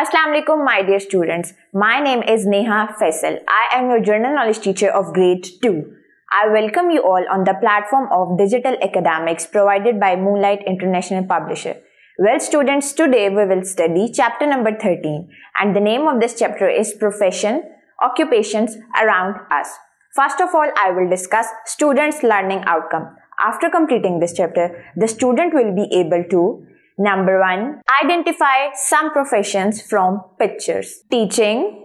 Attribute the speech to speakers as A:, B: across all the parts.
A: Assalamu alaikum my dear students. My name is Neha Faisal. I am your general knowledge teacher of grade 2. I welcome you all on the platform of digital academics provided by Moonlight International Publisher. Well students, today we will study chapter number 13 and the name of this chapter is Profession, Occupations Around Us. First of all, I will discuss students learning outcome. After completing this chapter, the student will be able to Number one, identify some professions from pictures. Teaching,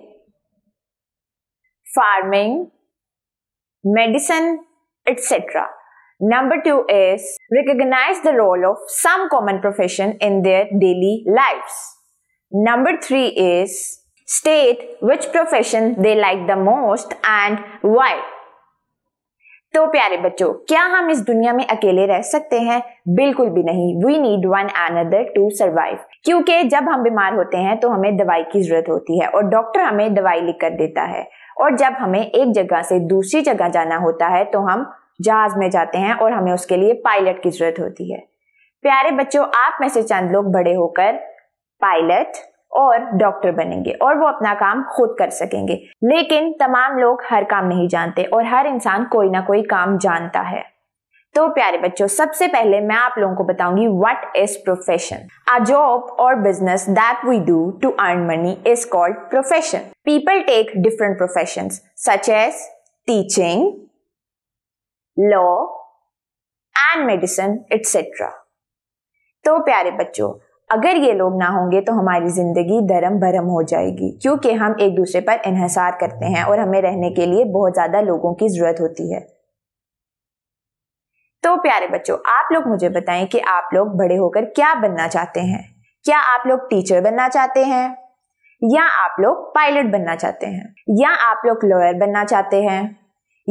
A: farming, medicine, etc. Number two is recognize the role of some common profession in their daily lives. Number three is state which profession they like the most and why. तो प्यारे बच्चों क्या हम इस दुनिया में अकेले रह सकते हैं बिल्कुल भी नहीं we need one another to survive क्योंकि जब हम बीमार होते हैं तो हमें दवाई की जरूरत होती है और डॉक्टर हमें दवाई लिख कर देता है और जब हमें एक जगह से दूसरी जगह जाना होता है तो हम जहाज में जाते हैं और हमें उसके लिए पायलट की जरूरत होती है प्यारे बच्चों आप में से चंद लोग बड़े होकर पायलट और डॉक्टर बनेंगे और वो अपना काम खुद कर सकेंगे लेकिन तमाम लोग हर काम नहीं जानते और हर इंसान कोई ना कोई काम जानता है तो प्यारे बच्चों सबसे पहले मैं आप लोगों को बताऊंगी what is profession a job और business that we do to earn money is called profession people take different profession such as teaching law and medicine etcetera तो प्यारे बच्चों अगर ये लोग ना होंगे तो हमारी ज़िंदगी धर्म भरम हो जाएगी क्योंकि हम एक दूसरे पर इन्हसार करते हैं और हमें रहने के लिए बहुत ज़्यादा लोगों की ज़रूरत होती है तो प्यारे बच्चों आप लोग मुझे बताएं कि आप लोग बड़े होकर क्या बनना चाहते हैं क्या आप लोग टीचर बनना चाहते हैं या आप लोग पायलट बनना चाहते हैं या आप लोग लॉयर बनना चाहते हैं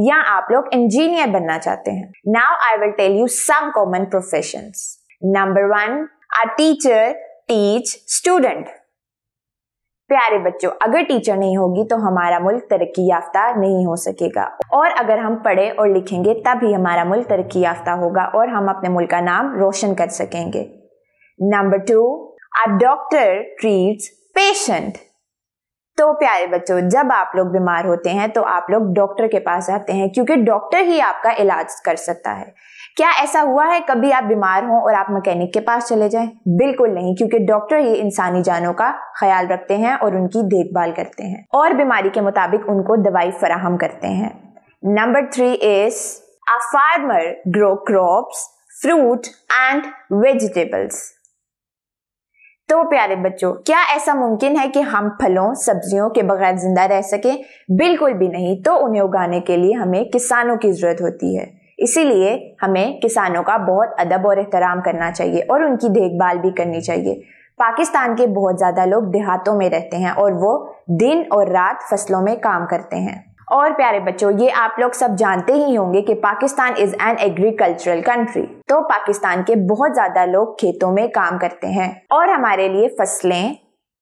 A: या आप लोग इंजीनियर बनना चाहते हैं now I will tell you some common profession number one a teacher teach student प्यारे बच्चों अगर टीचर नहीं होगी तो हमारा मुल्क तरक्की याफ्ता नहीं हो सकेगा और अगर हम पढ़े और लिखेंगे तब ही हमारा मुल्क तरक्की याफ्ता होगा और हम अपने मुल्क का नाम रोशन कर सकेंगे number two a doctor treats patient तो प्यारे बच्चों जब आप लोग बीमार होते हैं तो आप लोग डॉक्टर के पास आते हैं क्योंकि डॉक्टर ही आपका इलाज कर सकता है क्या ऐसा हुआ है कभी आप बीमार हों और आप मैकेनिक के पास चले जाएं बिल्कुल नहीं क्योंकि डॉक्टर ही इंसानी जानों का ख्याल रखते हैं और उनकी देखभाल करते हैं और बीमारी के मुताबिक उनको दवाई फराहम करते हैं number three is a farmer grow crops fruit and vegetables तो प्यारे बच्चों क्या ऐसा मुमकिन है कि हम फलों सब्जियों के बगैर जिंदा रह सकें बिल्कुल भी नहीं तो उन्हें उगाने के लिए हमें किसानों की जरूरत होती है इसीलिए हमें किसानों का बहुत अदब और एहतराम करना चाहिए और उनकी देखभाल भी करनी चाहिए पाकिस्तान के बहुत ज़्यादा लोग देहातों में रहते हैं और वो दिन और रात फसलों में काम करते हैं और प्यारे बच्चों ये आप लोग सब जानते ही होंगे कि Pakistan is an agricultural country तो पाकिस्तान के बहुत ज्यादा लोग खेतों में काम करते हैं और हमारे लिए फसलें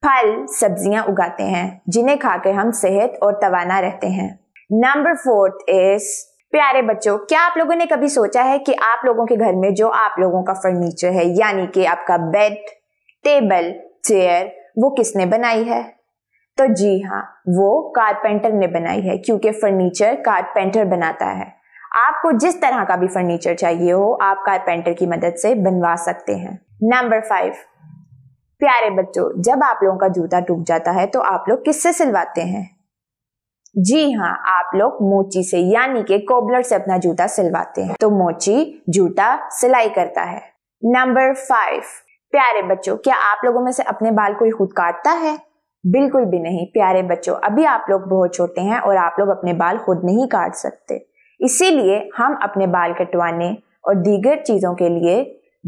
A: फल सब्जियां उगाते हैं जिन्हें खाकर हम सेहत और तवाना रहते हैं नंबर फोर्थ इज प्यारे बच्चों क्या आप लोगों ने कभी सोचा है कि आप लोगों के घर में जो आप लोगों का फर्नीचर है यानी कि आपका बेड टेबल चेयर वो किसने बनाई है तो जी हाँ वो कारपेंटर ने बनाई है क्योंकि फर्नीचर कारपेंटर बनाता है आपको जिस तरह का भी फर्नीचर चाहिए हो आप कारपेंटर की मदद से बनवा सकते हैं नंबर फाइव प्यारे बच्चों जब आप लोगों का जूता टूट जाता है तो आप लोग किससे सिलवाते हैं जी हाँ आप लोग मोची से यानी के कोबलर से अपना जूता सिलवाते हैं तो मोची जूता सिलाई करता है नंबर फाइव प्यारे बच्चों क्या आप लोगों में से अपने बाल कोई खुद काटता है बिल्कुल भी नहीं प्यारे बच्चों अभी आप लोग बहुत छोटे हैं और आप लोग अपने बाल खुद नहीं काट सकते इसीलिए हम अपने बाल कटवाने और दीगर चीज़ों के लिए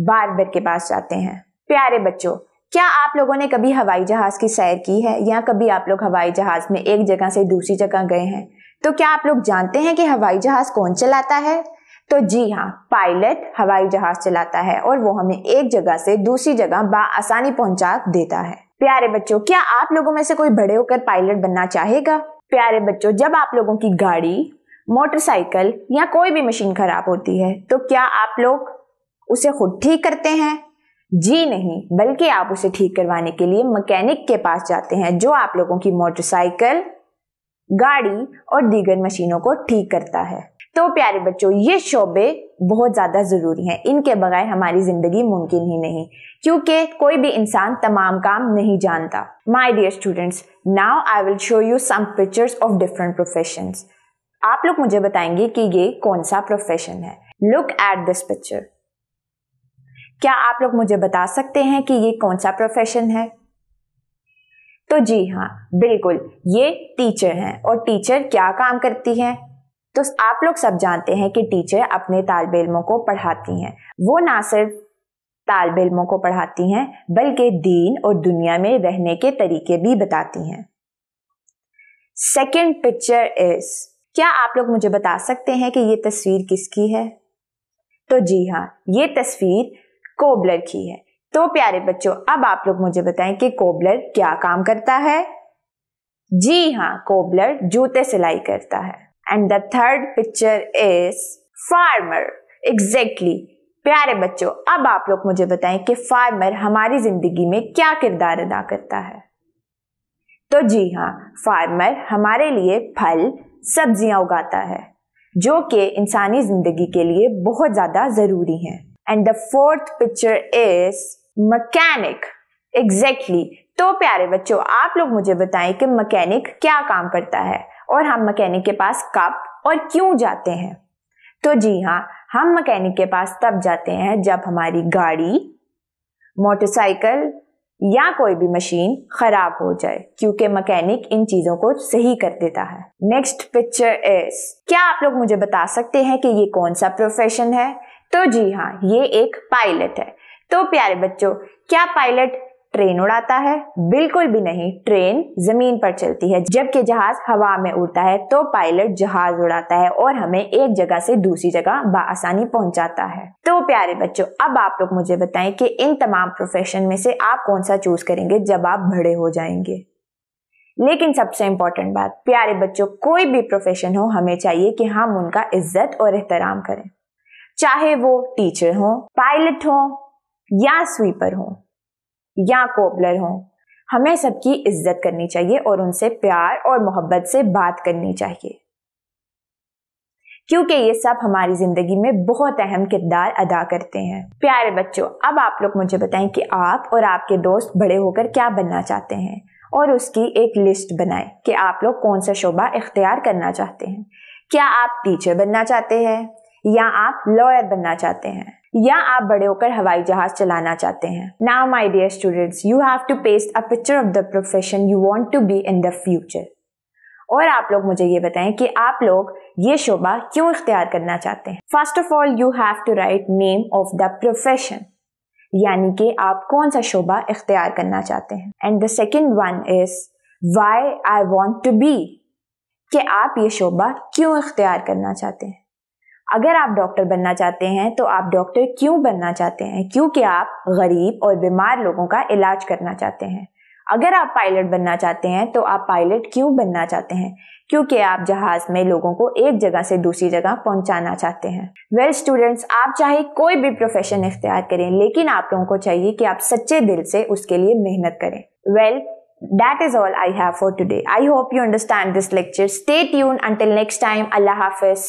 A: बार बार के पास जाते हैं प्यारे बच्चों क्या आप लोगों ने कभी हवाई जहाज की सैर की है या कभी आप लोग हवाई जहाज में एक जगह से दूसरी जगह गए हैं तो क्या आप लोग जानते हैं कि हवाई जहाज कौन चलाता है तो जी हाँ पायलट हवाई जहाज चलाता है और वो हमें एक जगह से दूसरी जगह आसानी पहुंचा देता है प्यारे बच्चों क्या आप लोगों में से कोई बड़े होकर पायलट बनना चाहेगा प्यारे बच्चों जब आप लोगों की गाड़ी मोटरसाइकिल या कोई भी मशीन खराब होती है तो क्या आप लोग उसे खुद ठीक करते हैं जी नहीं बल्कि आप उसे ठीक करवाने के लिए मैकेनिक के पास जाते हैं जो आप लोगों की मोटरसाइकिल गाड़ी और दीगर मशीनों को ठीक करता है तो प्यारे बच्चों ये शोबे बहुत ज़्यादा ज़रूरी हैं इनके बगैर हमारी ज़िंदगी मुमकिन ही नहीं क्योंकि कोई भी इंसान तमाम काम नहीं जानता my dear students now I will show you some pictures of different professions आप लोग मुझे बताएंगे कि ये कौन सा प्रोफेशन है लुक एट दिस पिक्चर क्या आप लोग मुझे बता सकते हैं कि ये कौन सा प्रोफेशन है तो जी हाँ बिल्कुल ये टीचर हैं और टीचर क्या काम करती हैं तो आप लोग सब जानते हैं कि टीचर अपने तालब इलमों को पढ़ाती हैं वो ना सिर्फ तालब इलमों को पढ़ाती हैं बल्कि दीन और दुनिया में रहने के तरीके भी बताती हैं सेकेंड पिक्चर इज क्या आप लोग मुझे बता सकते हैं कि ये तस्वीर किसकी है तो जी हाँ ये तस्वीर कोबलर की है तो प्यारे बच्चों अब आप लोग मुझे बताएं कि कोबलर क्या काम करता है जी हाँ कोबलर जूते सिलाई करता है and the third picture is farmer exactly प्यारे बच्चों अब आप लोग मुझे बताएं कि फार्मर हमारी जिंदगी में क्या किरदार अदा करता है तो जी हाँ फार्मर हमारे लिए फल सब्जियां उगाता है जो कि इंसानी जिंदगी के लिए बहुत ज़्यादा ज़रूरी हैं and the fourth picture is mechanic exactly तो प्यारे बच्चों आप लोग मुझे बताएं कि मकैनिक क्या काम करता है और हम मकैनिक के पास कब और क्यों जाते हैं तो जी हाँ हम मकैनिक के पास तब जाते हैं जब हमारी गाड़ी मोटरसाइकिल या कोई भी मशीन खराब हो जाए क्योंकि मकैनिक इन चीजों को सही कर देता है नेक्स्ट पिक्चर इज क्या आप लोग मुझे बता सकते हैं कि ये कौन सा प्रोफेशन है तो जी हाँ ये एक पायलट है तो प्यारे बच्चों क्या पायलट ट्रेन उड़ाता है बिल्कुल भी नहीं ट्रेन जमीन पर चलती है जबकि जहाज हवा में उड़ता है तो पायलट जहाज उड़ाता है और हमें एक जगह से दूसरी जगह आसानी पहुंचाता है तो प्यारे बच्चों अब आप लोग मुझे बताएं कि इन तमाम प्रोफेशन में से आप कौन सा चूज करेंगे जब आप बड़े हो जाएंगे लेकिन सबसे इंपॉर्टेंट बात प्यारे बच्चों कोई भी प्रोफेशन हो हमें चाहिए कि हम उनका इज्जत और एहतराम करें चाहे वो टीचर हो पायलट हो या स्वीपर हो या कोबलर हो हमें सबकी इज्जत करनी चाहिए और उनसे प्यार और मोहब्बत से बात करनी चाहिए क्योंकि ये सब हमारी जिंदगी में बहुत अहम किरदार अदा करते हैं प्यारे बच्चों अब आप लोग मुझे बताएं कि आप और आपके दोस्त बड़े होकर क्या बनना चाहते हैं और उसकी एक लिस्ट बनाएं कि आप लोग कौन सा शोबा इख्तियार करना चाहते हैं क्या आप टीचर बनना चाहते हैं या आप लॉयर बनना चाहते हैं या आप बड़े होकर हवाई जहाज चलाना चाहते हैं now my dear students you have to paste a picture of the profession you want to be in the future और आप लोग मुझे ये बताएं कि आप लोग ये शोभा क्यों इख्तियार करना चाहते हैं first of all you have to write name of the profession यानी कि आप कौन सा शोभा इख्तियार करना चाहते हैं and the second one is why I want to be कि आप ये शोभा क्यों इख्तियार करना चाहते हैं अगर आप डॉक्टर बनना चाहते हैं तो आप डॉक्टर क्यों बनना चाहते हैं क्योंकि आप गरीब और बीमार लोगों का इलाज करना चाहते हैं अगर आप पायलट बनना चाहते हैं तो आप पायलट क्यों बनना चाहते हैं क्योंकि आप जहाज में लोगों को एक जगह से दूसरी जगह पहुंचाना चाहते हैं वेल well, स्टूडेंट्स आप चाहे कोई भी प्रोफेशन इख्तियार करें लेकिन आप लोगों को चाहिए कि आप सच्चे दिल से उसके लिए मेहनत करें well that is all I have for today. I hope you understand this lecture stay tune until next time अल्लाह हाफिज